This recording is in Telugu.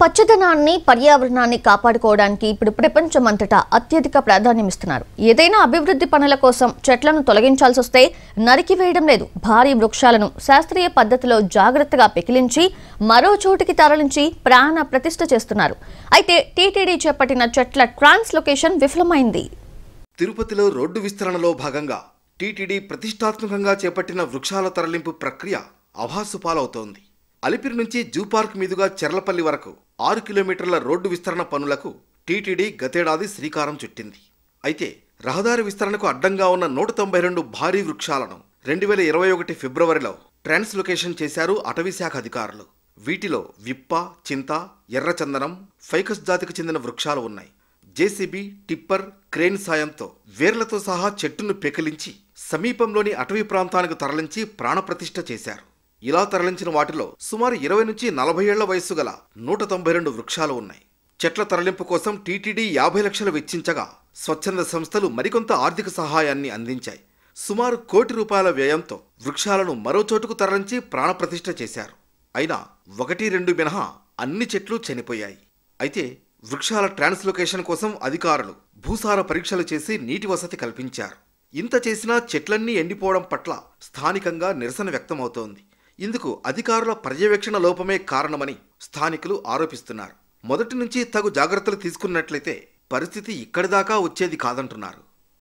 పచ్చదనాన్ని పర్యావరణాన్ని కాపాడుకోవడానికి ఇప్పుడు ప్రపంచమంతటా అత్యధిక ప్రాధాన్యమిస్తున్నారు ఏదైనా అభివృద్ధి పనుల కోసం చెట్లను తొలగించాల్సి వస్తే నరికి వేయడం లేదు భారీ వృక్షాలను శాస్త్రీయ పద్ధతిలో జాగ్రత్తగా పెకిలించి మరో చోటికి తరలించి ప్రాణ ప్రతిష్ట చేస్తున్నారు అయితే టీటీడీ చేపట్టిన చెట్ల ట్రాన్స్లొకేషన్ విఫలమైంది తిరుపతిలో రోడ్డు విస్తరణలో భాగంగా టీటీడీ ప్రతిష్టాత్మకంగా చేపట్టిన వృక్షాల తరలింపు ప్రక్రియ అభాసుపాలవుతోంది అలిపిరి నుంచి జూపార్క్ మీదుగా చెర్లపల్లి వరకు ఆరు కిలోమీటర్ల రోడ్డు విస్తరణ పనులకు టీటీడీ గతేడాది శ్రీకారం చుట్టింది అయితే రహదారి విస్తరణకు అడ్డంగా ఉన్న నూట తొంభై రెండు భారీ వృక్షాలను రెండు వేల ఇరవై ఒకటి ఫిబ్రవరిలో ట్రాన్స్లొకేషన్ చేశారు అటవీశాఖ అధికారులు వీటిలో విప్ప చింత ఎర్రచందనం ఫైకస్ జాతికి చెందిన వృక్షాలు ఉన్నాయి జేసీబీ టిప్పర్ క్రేన్ సాయంతో వేర్లతో సహా చెట్టును పెకిలించి సమీపంలోని అటవీ ప్రాంతానికి తరలించి ప్రాణప్రతిష్ఠ చేశారు ఇలా తరలించిన వాటిలో సుమారు ఇరవై నుంచి నలభై ఏళ్ల వయస్సు గల నూట తొంభై రెండు వృక్షాలు ఉన్నాయి చెట్ల తరలింపు కోసం టీటీడీ యాభై లక్షలు వెచ్చించగా స్వచ్ఛంద సంస్థలు మరికొంత ఆర్థిక సహాయాన్ని అందించాయి సుమారు కోటి రూపాయల వ్యయంతో వృక్షాలను మరో చోటుకు తరలించి ప్రాణప్రతిష్ఠ చేశారు అయినా ఒకటి రెండు మినహా అన్ని చెట్లు చనిపోయాయి అయితే వృక్షాల ట్రాన్స్లొకేషన్ కోసం అధికారులు భూసార పరీక్షలు చేసి నీటి వసతి కల్పించారు ఇంత చేసినా చెట్లన్నీ ఎండిపోవడం పట్ల స్థానికంగా నిరసన వ్యక్తమవుతోంది ఇందుకు అధికారుల పర్యవేక్షణ లోపమే కారణమని స్థానికులు ఆరోపిస్తున్నారు మొదటి నుంచి తగు జాగ్రత్తలు తీసుకున్నట్లయితే పరిస్థితి ఇక్కడిదాకా వచ్చేది కాదంటున్నారు